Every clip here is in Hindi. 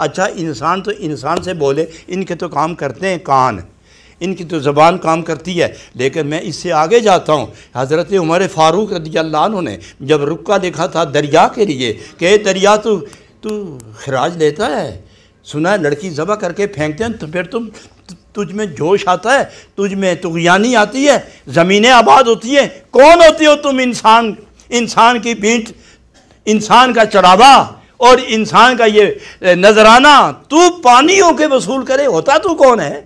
अच्छा इंसान तो इंसान से बोले इनके तो काम करते हैं कान इनकी तो ज़बान काम करती है लेकिन मैं इससे आगे जाता हूँ हज़रत उमर फ़ारूक रदील्ला ने जब रुका देखा था दरिया के लिए कि दरिया तो तू खराज लेता है सुना है लड़की ज़बा करके फेंकते हैं तो फिर तुम तुझ में जोश आता है तुझ में तुगयानी आती है ज़मीनें आबाद होती हैं कौन होती हो तुम इंसान इंसान की पीठ इंसान का चढ़ावा और इंसान का ये नजराना तू पानी के वसूल करे होता तू कौन है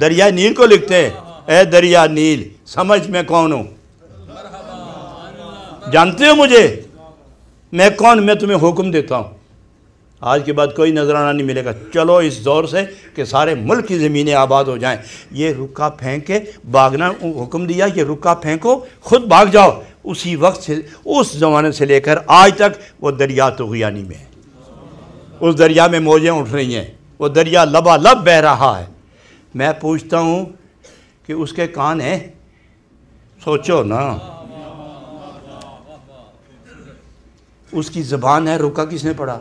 दरिया नील को लिखते हैं ए दरिया नील समझ मैं कौन हूं जानते हो मुझे मैं कौन मैं तुम्हें हुक्म देता हूं आज के बाद कोई नजराना नहीं मिलेगा चलो इस दौर से कि सारे मुल्क की ज़मीनें आबाद हो जाएं ये रुका फेंक के भागना हुक्म दिया ये रुका फेंको खुद भाग जाओ उसी वक्त से उस ज़माने से लेकर आज तक वो दरिया तो नहीं में है उस दरिया में मौजें उठ रही हैं वो दरिया लबा लब बह रहा है मैं पूछता हूँ कि उसके कान हैं सोचो ना उसकी ज़बान है रुका किसने पढ़ा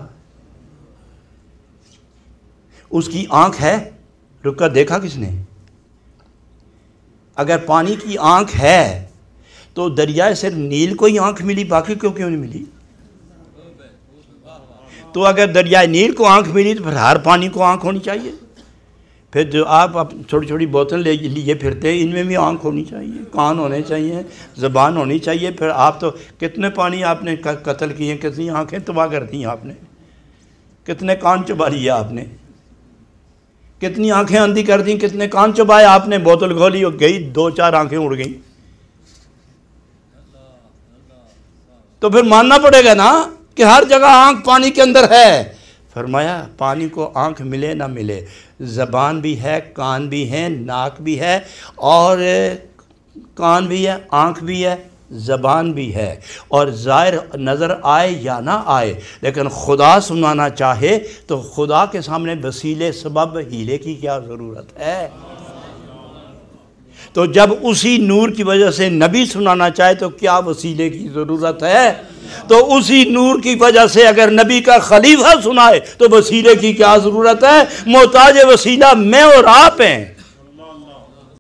उसकी आंख है रुका देखा किसने अगर पानी की आंख है तो दरियाए सिर्फ नील को ही आँख मिली बाकी क्यों क्यों नहीं मिली तो अगर दरियाए नील को आँख मिली तो फिर हर पानी को आँख होनी चाहिए फिर जो आप छोटी छोटी बोतल ले लिए फिरते हैं इनमें भी आँख होनी चाहिए कान होने चाहिए ज़बान होनी चाहिए फिर आप तो कितने पानी आपने कत्ल किए कितनी आँखें तबाह कर दी आपने कितने कान चुबा लिए आपने कितनी आँखें अंधी कर दी कितने कान चुबाए आपने बोतल खोली और गई दो चार आँखें उड़ गई तो फिर मानना पड़ेगा ना कि हर जगह आंख पानी के अंदर है फरमाया पानी को आंख मिले ना मिले ज़बान भी है कान भी है नाक भी है और कान भी है आंख भी है ज़बान भी है और ज़ाहिर नज़र आए या ना आए लेकिन खुदा सुनाना चाहे तो खुदा के सामने वसीले सबब हीले की क्या ज़रूरत है तो जब उसी नूर की वजह से नबी सुनाना चाहे तो क्या वसीले की ज़रूरत है तो उसी नूर की वजह से अगर नबी का खलीफा सुनाए तो वसीले की क्या ज़रूरत है मोहताज वसीला मैं और आप हैं